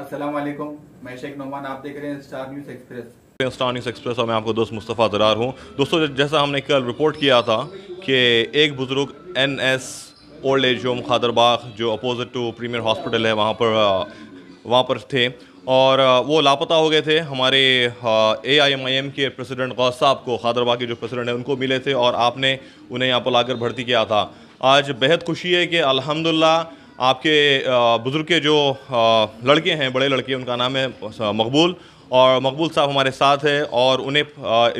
मैं शेख नुमान आप देख रहे हैं star news express star news express और मैं आपको दोस्त मुस्तफ़ा दरार हूँ दोस्तों जैसा हमने कल रिपोर्ट किया था कि एक बुज़ुर्ग N S old age home Khadarbagh जो अपोजिट टू प्रीमियर हॉस्पिटल है वहाँ पर वहाँ पर थे और वो लापता हो गए थे हमारे A I M I M के प्रेसिडेंट गौस साहब को खादरबाग के जो प्रेसिडेंट हैं उनको मिले थे और आपने उन्हें यहाँ पर लाकर भर्ती किया था आज बेहद खुशी है कि अलहमदिल्ला आपके बुज़ुर्ग के जो लड़के हैं बड़े लड़के उनका नाम है मकबूल और मकबूल साहब हमारे साथ है और उन्हें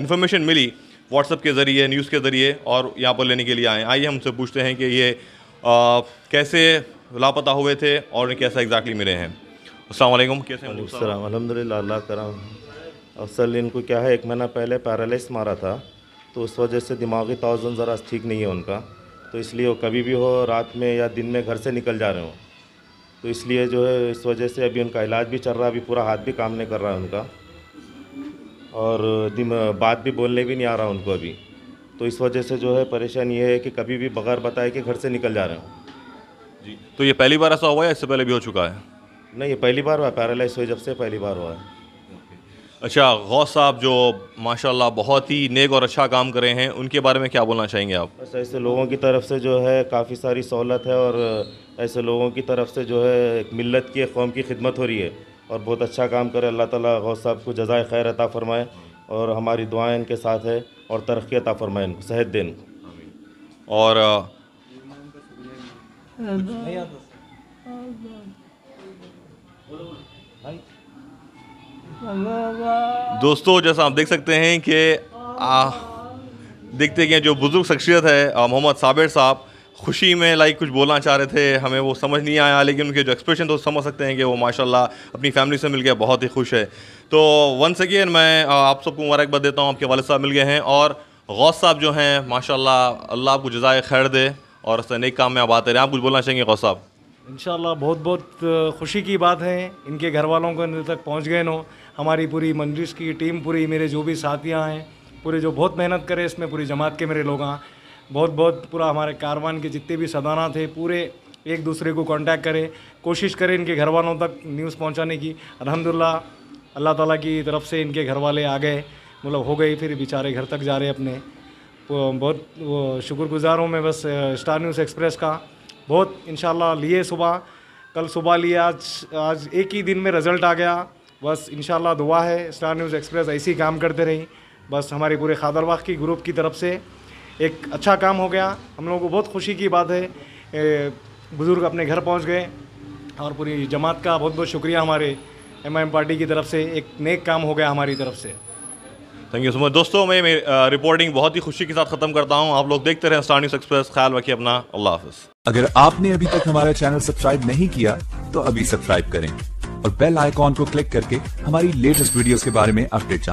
इन्फॉर्मेशन मिली व्हाट्सअप के ज़रिए न्यूज़ के ज़रिए और यहाँ पर लेने के लिए आए आइए हमसे पूछते हैं कि ये आ, कैसे लापता हुए थे और उन्हें कैसा एग्जैक्टली मिले हैं असलम कैसे अलहमदिल्ला अल्लाह असल इनको क्या है एक महीना पहले पैरालिस मारा था तो उस वजह से दिमागी तोज़न ज़रा ठीक नहीं है उनका तो इसलिए वो कभी भी हो रात में या दिन में घर से निकल जा रहे हो तो इसलिए जो है इस वजह से अभी उनका इलाज भी चल रहा है अभी पूरा हाथ भी काम नहीं कर रहा है उनका और दिन बात भी बोलने भी नहीं आ रहा उनको अभी तो इस वजह से जो है परेशानी ये है कि कभी भी बगैर बताए कि घर से निकल जा रहे हो जी तो ये पहली बार ऐसा हुआ है इससे पहले भी हो चुका है नहीं ये पहली बार हुआ पैरालाइज हुई जब से पहली बार हुआ है अच्छा गौ साहब जो माशाल्लाह बहुत ही नेक और अच्छा काम करे हैं उनके बारे में क्या बोलना चाहेंगे आप ऐसे लोगों की तरफ से जो है काफ़ी सारी सहूलत है और ऐसे लोगों की तरफ से जो है एक मिलत की कौम की खिदमत हो रही है और बहुत अच्छा काम करे अल्लाह ताला गौ साहब को जजाय खैर अता फ़रमाए और हमारी दुआएँ इनके साथ है और तरक्की अता फ़रमाए इनको सेहत देन और भाई दोस्तों जैसा आप देख सकते हैं कि देखते हैं जो बुज़ुर्ग शख्सियत है मोहम्मद साबिर साहब खुशी में लाइक कुछ बोलना चाह रहे थे हमें वो समझ नहीं आया लेकिन उनके जो एक्सप्रेशन तो समझ सकते हैं कि वो माशाल्लाह अपनी फैमिली से मिल गया बहुत ही खुश है तो वंस अगेन मैं आप सबको मुबारकबाद देता हूँ आपके वाले साहब मिल गए हैं और गौस साहब जो हैं माशाल्लाह अल्लाह आपको जजाय खैर दे और नेक काम में आप आते रहे आप कुछ बोलना चाहेंगे गौस साहब इन बहुत बहुत खुशी की बात है इनके घर वालों को तक पहुँच गए नो हमारी पूरी मंजिश की टीम पूरी मेरे जो भी साथियाँ हैं पूरे जो बहुत मेहनत करे इसमें पूरी जमात के मेरे लोग हाँ बहुत बहुत पूरा हमारे कारवान के जितने भी सदाना थे पूरे एक दूसरे को कांटेक्ट करें कोशिश करें इनके घर वालों तक न्यूज़ पहुंचाने की अलहमदिल्ला अल्लाह ताला की तरफ से इनके घर वाले आ गए मतलब हो गए फिर बेचारे घर तक जा रहे अपने बहुत शुक्रगुजार हूँ मैं बस स्टार न्यूज़ एक्सप्रेस का बहुत इन लिए सुबह कल सुबह लिए आज आज एक ही दिन में रिजल्ट आ गया बस इन दुआ है स्टार न्यूज़ एक्सप्रेस ऐसे ही काम करते रहें बस हमारे पूरे खादरबाग की ग्रुप की तरफ से एक अच्छा काम हो गया हम लोगों को बहुत खुशी की बात है बुज़ुर्ग अपने घर पहुंच गए और पूरी जमात का बहुत बहुत शुक्रिया हमारे एम पार्टी की तरफ से एक नेक काम हो गया हमारी तरफ से थैंक यू सो मच दोस्तों मैं रिपोर्टिंग बहुत ही खुशी के साथ खत्म करता हूँ आप लोग देखते रहे स्टार न्यूज एक्सप्रेस ख्याल रखिए अपना अल्लाह हाफिज अगर आपने अभी तक हमारा चैनल सब्सक्राइब नहीं किया तो अभी सब्सक्राइब करें और बेल आइकॉन को क्लिक करके हमारी लेटेस्ट वीडियो के बारे में अपडेट